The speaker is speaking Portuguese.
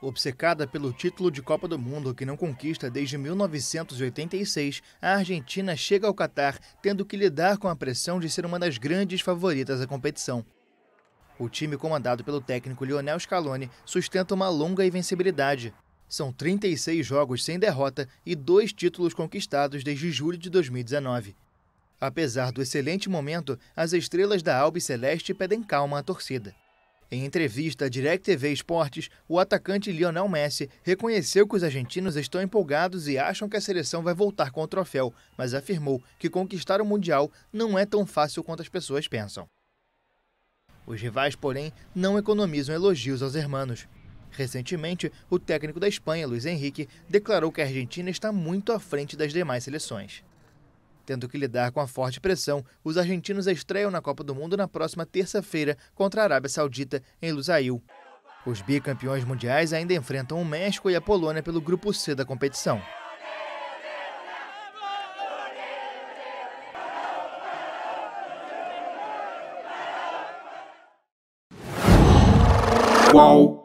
Obcecada pelo título de Copa do Mundo que não conquista desde 1986, a Argentina chega ao Catar tendo que lidar com a pressão de ser uma das grandes favoritas à competição. O time comandado pelo técnico Lionel Scaloni sustenta uma longa invencibilidade. São 36 jogos sem derrota e dois títulos conquistados desde julho de 2019. Apesar do excelente momento, as estrelas da Albi Celeste pedem calma à torcida. Em entrevista à DirecTV Esportes, o atacante Lionel Messi reconheceu que os argentinos estão empolgados e acham que a seleção vai voltar com o troféu, mas afirmou que conquistar o Mundial não é tão fácil quanto as pessoas pensam. Os rivais, porém, não economizam elogios aos hermanos. Recentemente, o técnico da Espanha, Luiz Henrique, declarou que a Argentina está muito à frente das demais seleções. Tendo que lidar com a forte pressão, os argentinos estreiam na Copa do Mundo na próxima terça-feira contra a Arábia Saudita, em Lusail. Os bicampeões mundiais ainda enfrentam o México e a Polônia pelo grupo C da competição. Qual?